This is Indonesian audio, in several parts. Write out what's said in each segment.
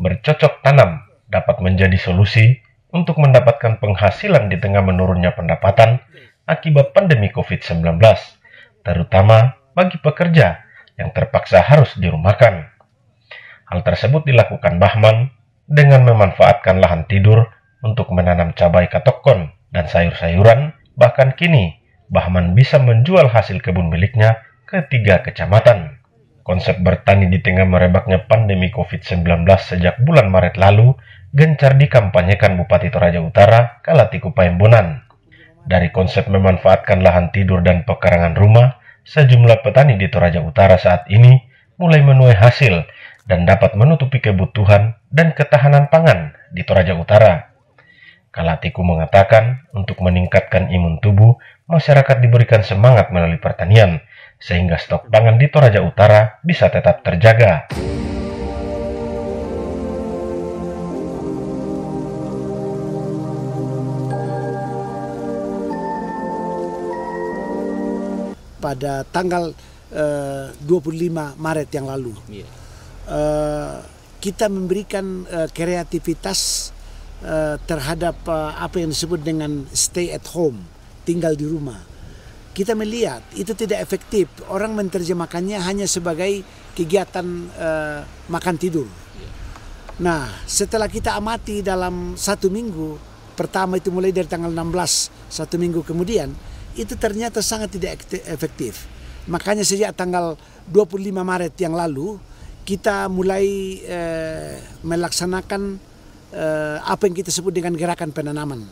bercocok tanam dapat menjadi solusi untuk mendapatkan penghasilan di tengah menurunnya pendapatan akibat pandemi COVID-19, terutama bagi pekerja yang terpaksa harus dirumahkan. Hal tersebut dilakukan Bahman dengan memanfaatkan lahan tidur untuk menanam cabai katokon dan sayur-sayuran, bahkan kini Bahman bisa menjual hasil kebun miliknya ke tiga kecamatan. Konsep bertani di tengah merebaknya pandemi COVID-19 sejak bulan Maret lalu gencar dikampanyekan Bupati Toraja Utara Kalatiku Paimbonan. Dari konsep memanfaatkan lahan tidur dan pekarangan rumah, sejumlah petani di Toraja Utara saat ini mulai menuai hasil dan dapat menutupi kebutuhan dan ketahanan pangan di Toraja Utara. Kalatiku mengatakan, untuk meningkatkan imun tubuh, masyarakat diberikan semangat melalui pertanian – sehingga stok pangan di Toraja Utara bisa tetap terjaga. Pada tanggal eh, 25 Maret yang lalu, yeah. eh, kita memberikan eh, kreativitas eh, terhadap eh, apa yang disebut dengan stay at home, tinggal di rumah kita melihat itu tidak efektif. Orang menerjemahkannya hanya sebagai kegiatan uh, makan tidur. Iya. Nah, setelah kita amati dalam satu minggu, pertama itu mulai dari tanggal 16, satu minggu kemudian, itu ternyata sangat tidak efektif. Makanya sejak tanggal 25 Maret yang lalu, kita mulai eh, melaksanakan eh, apa yang kita sebut dengan gerakan penanaman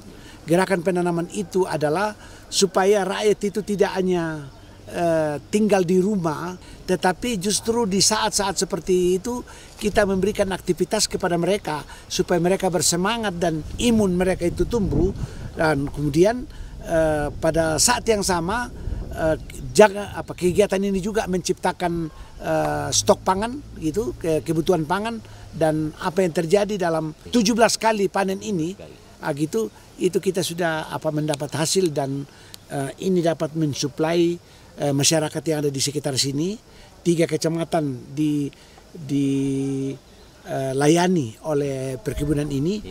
Gerakan penanaman itu adalah supaya rakyat itu tidak hanya eh, tinggal di rumah, tetapi justru di saat-saat seperti itu kita memberikan aktivitas kepada mereka supaya mereka bersemangat dan imun mereka itu tumbuh dan kemudian eh, pada saat yang sama eh, jaga apa kegiatan ini juga menciptakan stok pangan gitu kebutuhan pangan dan apa yang terjadi dalam 17 kali panen ini ah, gitu itu kita sudah apa mendapat hasil dan uh, ini dapat mensuplai uh, masyarakat yang ada di sekitar sini tiga kecamatan di dilayani eh, uh, oleh perkebunan ini iya.